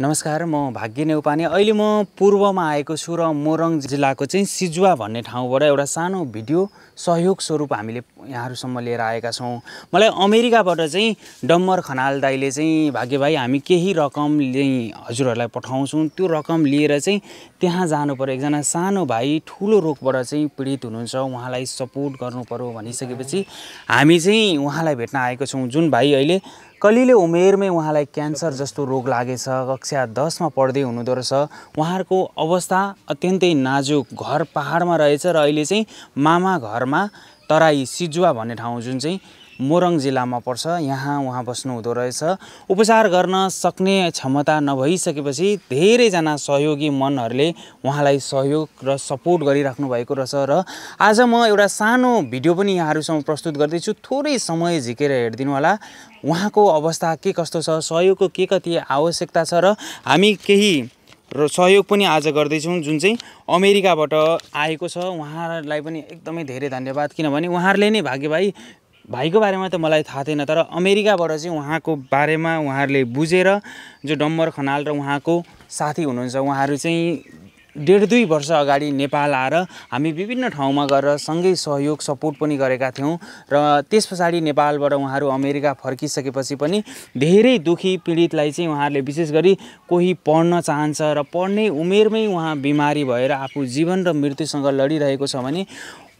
नमस्कार म भाग्य नेउपाने अहिले म पूर्वमा आएको छु र मोरङ जिल्लाको चाहिँ सिजुवा भन्ने ठाउँबाट एउटा सानो भिडियो सहयोग स्वरूप हामीले यहाँहरूसम्म लिएर आएका छौँ मलाई अमेरिकाबाट चाहिँ डम्बर खनाल दाईले चाहिँ भाग्य भाइ हामी केही रकम हजुरहरूलाई पठाउँछौँ त्यो रकम लिएर चाहिँ त्यहाँ जानु पऱ्यो एकजना सानो भाइ ठुलो रोगबाट चाहिँ पीडित हुनुहुन्छ उहाँलाई सपोर्ट गर्नु पऱ्यो भनिसकेपछि हामी चाहिँ उहाँलाई भेट्न आएको छौँ जुन भाइ अहिले कलिले उमेरमै उहाँलाई क्यान्सर जस्तो रोग लागेछ कक्षा दसमा पढ्दै हुनुहुँदो रहेछ उहाँहरूको अवस्था अत्यन्तै नाजुक घर पहाडमा रहेछ र अहिले चाहिँ मामा घरमा तराई सिजुवा भन्ने ठाउँ जुन चाहिँ मोरङ जिल्लामा पर्छ यहाँ उहाँ बस्नुहुँदो रहेछ उपचार गर्न सक्ने क्षमता नभइसकेपछि धेरैजना सहयोगी मनहरूले उहाँलाई सहयोग र सपोर्ट गरिराख्नु भएको रहेछ र आज म एउटा सानो भिडियो पनि यहाँहरूसँग प्रस्तुत गर्दैछु थोरै समय झिकेर हेरिदिनु होला उहाँको अवस्था के कस्तो छ सहयोगको के कति आवश्यकता छ र हामी केही र सहयोग पनि आज गर्दैछौँ जुन चाहिँ अमेरिकाबाट आएको छ उहाँलाई पनि एकदमै धेरै धन्यवाद किनभने उहाँहरूले नै भाग्य भाइ भाइको बारेमा त मलाई थाहा थिएन तर अमेरिकाबाट चाहिँ उहाँको बारेमा उहाँहरूले बुझेर जो डम्बर खनाल र उहाँको साथी हुनुहुन्छ उहाँहरू चाहिँ डेढ दुई वर्ष अगाडि नेपाल आएर हामी विभिन्न ठाउँमा गएर सँगै सहयोग सपोर्ट पनि गरेका थियौँ र त्यस पछाडि नेपालबाट उहाँहरू अमेरिका फर्किसकेपछि पनि धेरै दुखी पीडितलाई चाहिँ उहाँहरूले विशेष गरी कोही पढ्न चाहन्छ र पढ्ने उमेरमै उहाँ बिमारी भएर आफू जीवन र मृत्युसँग लडिरहेको छ भने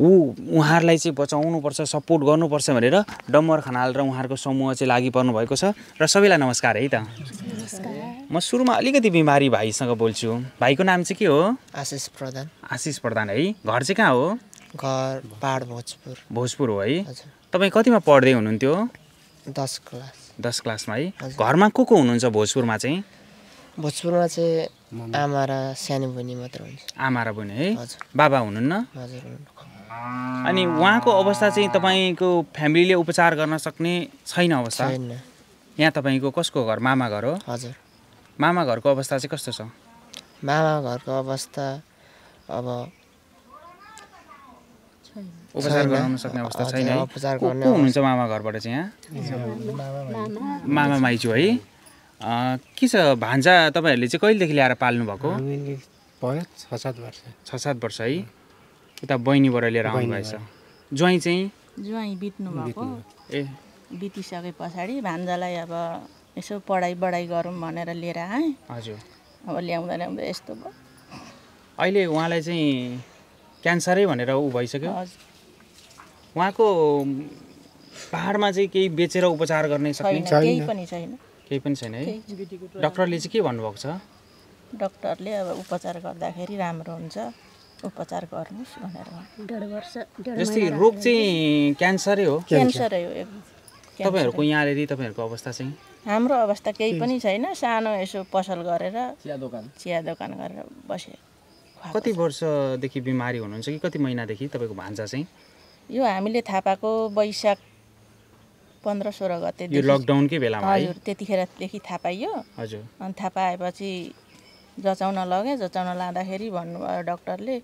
ऊ उहाँहरूलाई चाहिँ बचाउनुपर्छ सपोर्ट गर्नुपर्छ भनेर डम्बर खनाल र उहाँहरूको समूह चाहिँ लागि पर्नुभएको छ र सबैलाई नमस्कार है त नमस्कार म सुरुमा अलिकति बिमारी भाइसँग बोल्छु भाइको नाम चाहिँ के हो आशिष प्रधान आशिष प्रधान है घर चाहिँ कहाँ हो घर पाहाड भोजपुर भोजपुर हो है तपाईँ कतिमा पढ्दै हुनुहुन्थ्यो दस क्लास दस क्लासमा है घरमा को को हुनुहुन्छ भोजपुरमा चाहिँ भोजपुरमा चाहिँ आमा र सानो बहिनी मात्र हुन्छ आमा र बहिनी है बाबा हुनुहुन्न हजुर अनि उहाँको अवस्था चाहिँ तपाईँको फ्यामिलीले उपचार गर्न सक्ने छैन अवस्था यहाँ तपाईँको कसको घर मामा घर हो हजुर मामा घरको अवस्था चाहिँ कस्तो छ मामा घरको अवस्था अब उपचार गराउन सक्ने अवस्था छैन है को हुनुहुन्छ मामा घरबाट चाहिँ यहाँ मामा माइजू है के छ भान्जा तपाईँहरूले चाहिँ कहिलेदेखि ल्याएर पाल्नु भएको छ सात वर्ष छ सात वर्ष है उता बहिनीबाट लिएर आउनुभएछ ज्वाइँ चाहिँ ज्वाइँ बित्नु भएको ए बितिसके पछाडि भान्जालाई अब यसो पढाइ बढाइ गरौँ भनेर लिएर आएँ हजुर अब ल्याउँदा ल्याउँदा यस्तो भयो अहिले उहाँलाई चाहिँ क्यान्सरै भनेर ऊ भइसक्यो हजुर उहाँको पाहाडमा चाहिँ केही बेचेर उपचार गर्ने केही पनि छैन केही पनि छैन है डक्टरले चाहिँ के भन्नुभएको छ डक्टरले अब उपचार गर्दाखेरि राम्रो हुन्छ उपचार गर्नुहोस् भनेर जस्तै रोग चाहिँ क्यान्सरै हो क्यान्सरै हो तपाईँहरूको यहाँनिर तपाईँहरूको अवस्था चाहिँ हाम्रो अवस्था केही पनि छैन सानो यसो पसल गरेर चिया दोकान चिया दोकान गरेर बसे कति वर्षदेखि बिमारी हुनुहुन्छ कि कति महिनादेखि तपाईँको भान्सा चाहिँ यो हामीले थाहा पाएको वैशाख पन्ध्र सोह्र गते लकडाउनकै बेलामा हजुर त्यतिखेरदेखि थाहा पाइयो हजुर अनि थाहा पाएपछि जचाउन लगेँ जचाउन लाँदाखेरि भन्नुभयो डक्टरले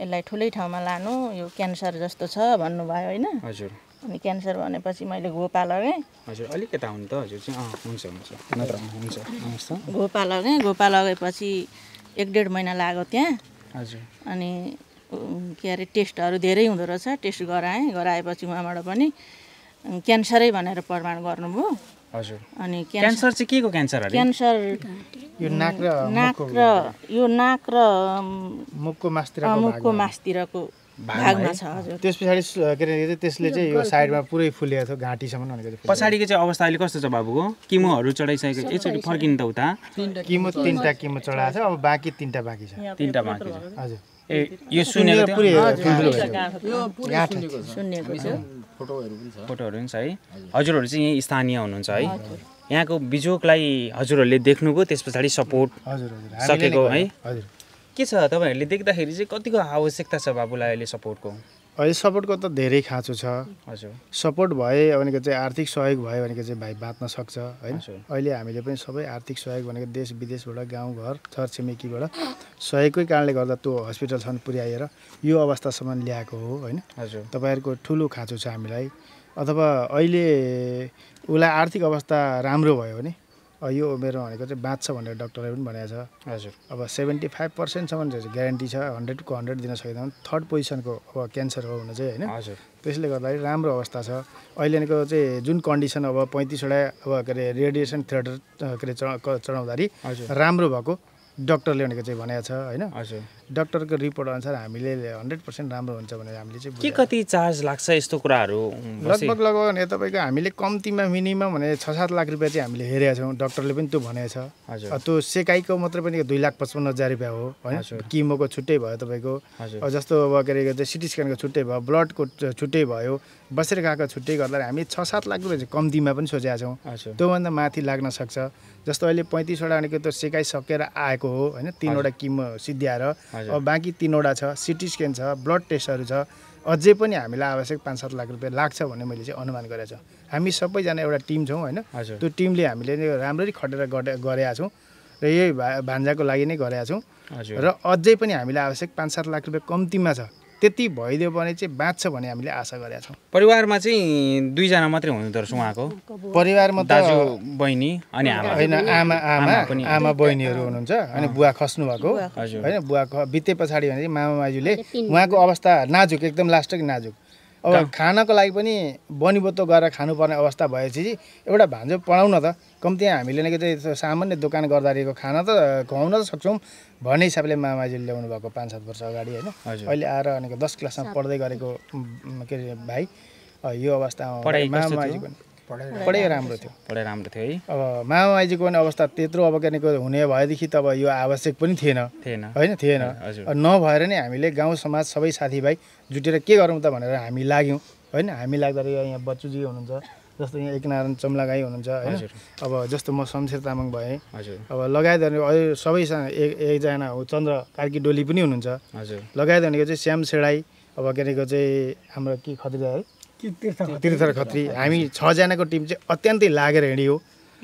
यसलाई ठुलै ठाउँमा लानु यो क्यान्सर जस्तो छ भन्नुभयो होइन हजुर अनि क्यान्सर भनेपछि मैले घोपा लगेँ हजुर अलिकता हुनु त हजुर हुन्छ हुन्छ हुन्छ घोपा लगेँ घोपा लगेपछि एक डेढ महिना लाग्यो त्यहाँ हजुर अनि के अरे टेस्टहरू धेरै हुँदो रहेछ टेस्ट गराएँ गराएपछि उहाँबाट पनि क्यान्सरै भनेर प्रमाण गर्नुभयो हजुर अनि क्यान्सर चाहिँ के को क्यान्सर क्यान्सर यो नाक र नाक र यो नाक र मुखको मासतिर मुखको मासतिरको भागमा छ हजुर त्यस पछाडि के अरे त्यसले चाहिँ यो साइडमा पुरै फुलेको थियो घाँटीसम्म अलिकति पछाडिको चाहिँ अवस्था अहिले कस्तो छ बाबुको किमोहरू चढाइसकेको एकचोटि फर्किनु त उता किमो तिनवटा किमो चढाएको छ अब बाँकी तिनवटा बाँकी छ तिनवटा बाँकी छ हजुर ए यो सुनेको पुरै छ फोटोहरू पनि छ है हजुरहरू चाहिँ यहीँ स्थानीय हुनुहुन्छ है यहाँको बिजोकलाई हजुरहरूले देख्नुभयो त्यस पछाडि सपोर्ट हजुर सकेको है के छ तपाईँहरूले देख्दाखेरि चाहिँ कतिको आवश्यकता छ बाबुलाई अहिले सपोर्टको अहिले सपोर्टको त धेरै खाँचो छ हजुर सपोर्ट भए भनेको चाहिँ आर्थिक सहयोग भयो भनेको चाहिँ भाइ बाँच्न सक्छ होइन अहिले हामीले पनि सबै आर्थिक सहयोग भनेको देश विदेशबाट गाउँघर छर छिमेकीबाट सहयोगकै कारणले गर्दा त्यो हस्पिटलसम्म पुर्याएर यो अवस्थासम्म ल्याएको हो होइन हजुर तपाईँहरूको ठुलो खाँचो छ हामीलाई अथवा अहिले उसलाई आर्थिक अवस्था राम्रो भयो भने यो मेरो भनेको चाहिँ बाँच्छ भनेर डक्टरले पनि भनेको छ हजुर अब सेभेन्टी फाइभ पर्सेन्टसम्म चाहिँ ग्यारेन्टी छ हन्ड्रेडको हन्ड्रेड दिन सकिँदैन थर्ड पोजिसनको अब क्यान्सर हो हुन चाहिँ होइन हजुर त्यसले गर्दाखेरि राम्रो अवस्था छ अहिलेको चाहिँ जुन कन्डिसन अब पैँतिसवटा अब के अरे रेडिएसन थिएटर के अरे चढाउँदाखेरि राम्रो भएको डक्टरले भनेको चाहिँ भनेको छ होइन हजुर डक्टरको रिपोर्ट अनुसार हामीले हन्ड्रेड पर्सेन्ट राम्रो हुन्छ भनेर हामीले चाहिँ के कति चार्ज लाग्छ यस्तो कुराहरू लगभग लगभग भने तपाईँको हामीले कम्तीमा मिनिमम भने छ सात लाख रुपियाँ चाहिँ हामीले हेरेका छौँ डक्टरले पनि त्यो भनेको छ त्यो सेकाइको मात्रै पनि दुई लाख पचपन्न हजार रुपियाँ हो होइन किमोको छुट्टै भयो तपाईँको जस्तो अब के अरे सिटी स्क्यानको छुट्टै भयो ब्लडको छुट्टै भयो बसेर गएको छुट्टै गर्दा हामी छ सात लाख रुपियाँ चाहिँ कम्तीमा पनि सोचेका छौँ त्योभन्दा माथि लाग्न सक्छ जस्तो अहिले पैँतिसवटा भनेको त्यो सकेर आएको हो होइन तिनवटा किमो सिद्ध्याएर अब बाँकी तिनवटा छ सिटी स्क्यान छ ब्लड टेस्टहरू छ अझै पनि हामीलाई आवश्यक पाँच सात लाख रुपियाँ लाग्छ भन्ने मैले चाहिँ अनुमान गरेको छु हामी सबैजना एउटा टिम छौँ होइन त्यो टिमले हामीले राम्ररी खटेर गरेका छौँ र यही भा भान्जाको लागि नै गरेका छौँ र अझै पनि हामीलाई आवश्यक पाँच सात लाख रुपियाँ कम्तीमा छ त्यति भइदियो भने चाहिँ बाँच्छ भन्ने हामीले आशा गरेका छौँ परिवारमा चाहिँ दुईजना मात्रै हुनुहुँदो रहेछ उहाँको परिवारमा दाजु बहिनी अनि होइन आमा आमा आमा बहिनीहरू हुनुहुन्छ अनि बुवा खस्नु भएको होइन बुवा बिते पछाडि भने मामा माजुले उहाँको अवस्था नाजुक एकदम लास्टक नाजुक अब खानको लागि पनि बनीबोतो गरेर खानुपर्ने अवस्था भएपछि एउटा भान्जो पढाउन त कम्ती हामीले नै चाहिँ सामान्य दोकान गर्दाखेरिको खाना त खुवाउन त सक्छौँ भन्ने हिसाबले मामाजीले ल्याउनु भएको पाँच सात वर्ष अगाडि होइन अहिले आएर अनि दस क्लासमा पढ्दै गरेको के अरे भाइ यो अवस्थामा मामाजी पनि पढाइ राम्रो थियो पढाइ राम्रो थियो है अब माओवाजीको पनि अवस्था त्यत्रो अवज्ञानिक हुने भएदेखि त अब यो आवश्यक पनि थिएन थिएन होइन थिएन नभएर नै हामीले गाउँ समाज सबै साथीभाइ जुटेर के गरौँ त भनेर हामी लाग्यौँ होइन हामी लाग्दाखेरि यहाँ बच्चुजी हुनुहुन्छ जस्तो यहाँ एकनारायण चम्लागाई हुनुहुन्छ होइन अब जस्तो म शमशेर तामाङ भएँ अब लगायत अहिले सबैसँग एक एकजना हो चन्द्र कार्की डोली पनि हुनुहुन्छ लगायत भनेको चाहिँ श्याम सेडाई अब के चाहिँ हाम्रो के खत्री है तीर्थ खत्री हामी छजनाको टिम चाहिँ अत्यन्तै लागेर हिँडियो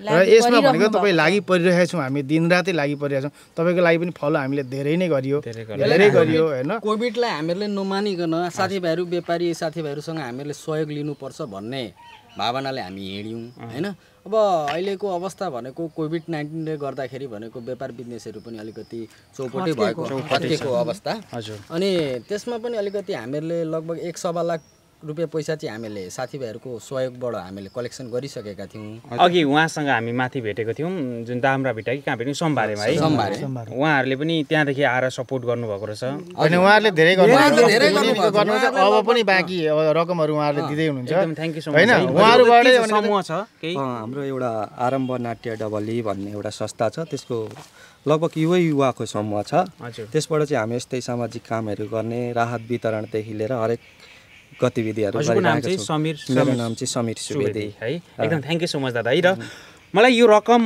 र यसमा भनेको तपाईँ लागि परिरहेका छौँ हामी दिनरातै लागि परिरहेछौँ तपाईँको लागि पनि फलो हामीले धेरै नै गरियो धेरै गरियो होइन कोभिडलाई हामीहरूले नमानिकन साथीभाइहरू व्यापारी साथीभाइहरूसँग हामीहरूले सहयोग लिनुपर्छ भन्ने भावनाले हामी हिँड्यौँ होइन अब अहिलेको अवस्था भनेको कोभिड नाइन्टिनले गर्दाखेरि भनेको व्यापार बिजनेसहरू पनि अलिकति चौपटै भएको फर्केको अवस्था हजुर अनि त्यसमा पनि अलिकति हामीहरूले लगभग एक सवा लाख रुपियाँ पैसा चाहिँ हामीले साथीभाइहरूको सहयोगबाट हामीले कलेक्सन गरिसकेका थियौँ अघि उहाँसँग हामी माथि भेटेको थियौँ जुन दाम्रा कि कहाँ भेट्यौँ सोमबारेमा है उहाँहरूले पनि त्यहाँदेखि आएर सपोर्ट गर्नुभएको रहेछ अनि उहाँहरूले धेरै गर्नुहुन्छ अब पनि बाँकी रकमहरू उहाँहरूले दिँदै हुनुहुन्छ होइन उहाँहरूबाटै समूह छ हाम्रो एउटा आरम्भ नाट्य डबली भन्ने एउटा संस्था छ त्यसको लगभग युवै युवाको समूह छ त्यसबाट चाहिँ हामी यस्तै सामाजिक कामहरू गर्ने राहत वितरणदेखि लिएर हरेक गतिविधिहरू नाम चाहिँ समीर मेरो नाम चाहिँ समीर सुवेदी है एकदम थ्याङ्क यू सो मच दादा है र मलाई यो रकम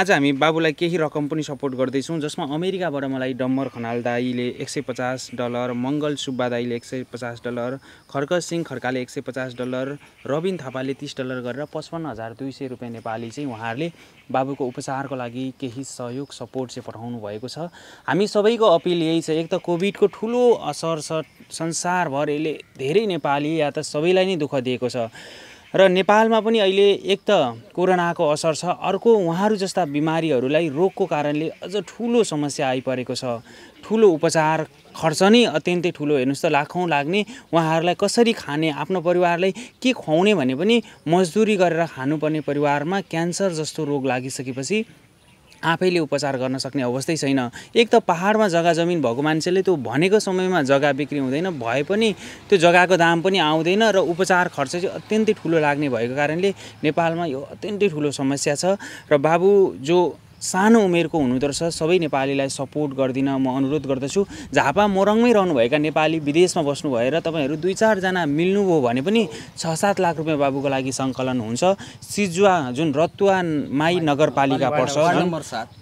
आज हामी बाबुलाई केही रकम पनि सपोर्ट गर्दैछौँ जसमा अमेरिकाबाट मलाई डम्बर खनाल दाईले एक सय पचास डलर मङ्गल सुब्बा दाईले एक सय पचास डलर खर्क सिंह खड्काले एक सय पचास डलर रबिन थापाले तिस डलर गरेर पचपन्न हजार दुई सय रुपियाँ नेपाली चाहिँ उहाँहरूले बाबुको उपचारको लागि केही सहयोग सपोर्ट चाहिँ पठाउनु भएको छ हामी सबैको अपिल यही छ एक त कोभिडको ठुलो असर छ संसारभर यसले धेरै नेपाली या त सबैलाई नै दुःख दिएको छ र नेपालमा पनि अहिले एक त कोरोनाको असर छ अर्को उहाँहरू जस्ता बिमारीहरूलाई रोगको कारणले अझ ठुलो समस्या आइपरेको छ ठुलो उपचार खर्च नै अत्यन्तै ठुलो हेर्नुहोस् त लाखौँ लाग्ने उहाँहरूलाई कसरी खाने आफ्नो परिवारलाई के खुवाउने भने पनि मजदुरी गरेर खानुपर्ने परिवारमा क्यान्सर जस्तो रोग लागिसकेपछि आफैले उपचार गर्न सक्ने अवस्थै छैन एक त पाहाडमा जग्गा जमिन भएको मान्छेले त्यो भनेको समयमा जग्गा बिक्री हुँदैन भए पनि त्यो जग्गाको दाम पनि आउँदैन र उपचार खर्च चाहिँ अत्यन्तै ठुलो लाग्ने भएको कारणले नेपालमा यो अत्यन्तै ठुलो समस्या छ र बाबु जो सानो उमेरको हुनुहुँदो रहेछ सबै नेपालीलाई सपोर्ट गर्दिन म अनुरोध गर्दछु झापा मोरङमै रहनुभएका नेपाली विदेशमा बस्नु भएर तपाईँहरू दुई चारजना मिल्नुभयो भने पनि छ सात लाख रुपियाँ बाबुको लागि सङ्कलन हुन्छ सिजुवा जुन रतुवा माई नगरपालिका पर्छ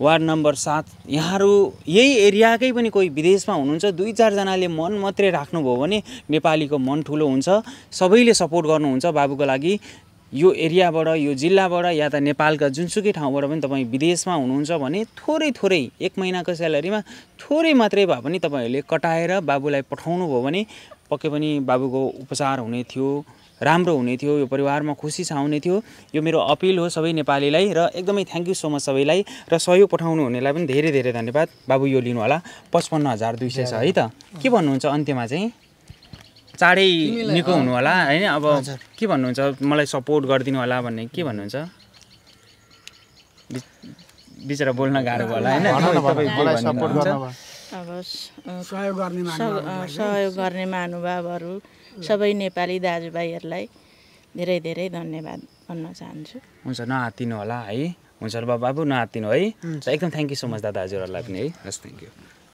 वार्ड नम्बर सात यहाँहरू यही एरियाकै पनि कोही विदेशमा हुनुहुन्छ दुई चारजनाले मन मात्रै राख्नुभयो भने नेपालीको मन ठुलो हुन्छ सबैले सपोर्ट गर्नुहुन्छ बाबुको लागि यो एरियाबाट यो जिल्लाबाट या त नेपालका जुनसुकै ठाउँबाट पनि तपाईँ विदेशमा हुनुहुन्छ भने थोरै थोरै एक महिनाको स्यालेरीमा थोरै मात्रै भए पनि तपाईँहरूले कटाएर बाबुलाई पठाउनु भयो भने पक्कै पनि बाबुको उपचार हुने थियो राम्रो हुने थियो यो परिवारमा खुसी छ आउने थियो यो मेरो अपिल हो सबै नेपालीलाई र एकदमै थ्याङ्क यू सो मच सबैलाई र सहयोग पठाउनु हुनेलाई पनि धेरै धेरै धन्यवाद बाबु यो लिनु होला पचपन्न हजार दुई सय छ है त के भन्नुहुन्छ अन्त्यमा चाहिँ चाँडै निको हुनु होला होइन अब के भन्नुहुन्छ मलाई सपोर्ट गरिदिनु होला भन्ने के भन्नुहुन्छ बिचरा बोल्न गाह्रो होला होइन अब सहयोग गर्ने महानुभावहरू सबै नेपाली दाजुभाइहरूलाई धेरै धेरै धन्यवाद भन्न चाहन्छु हुन्छ नहातिनु होला है हुन्छ बाबु नहातिनु है एकदम थ्याङ्क यू सो मच दादा हजुरहरूलाई पनि है हस् थ्याङ्क यू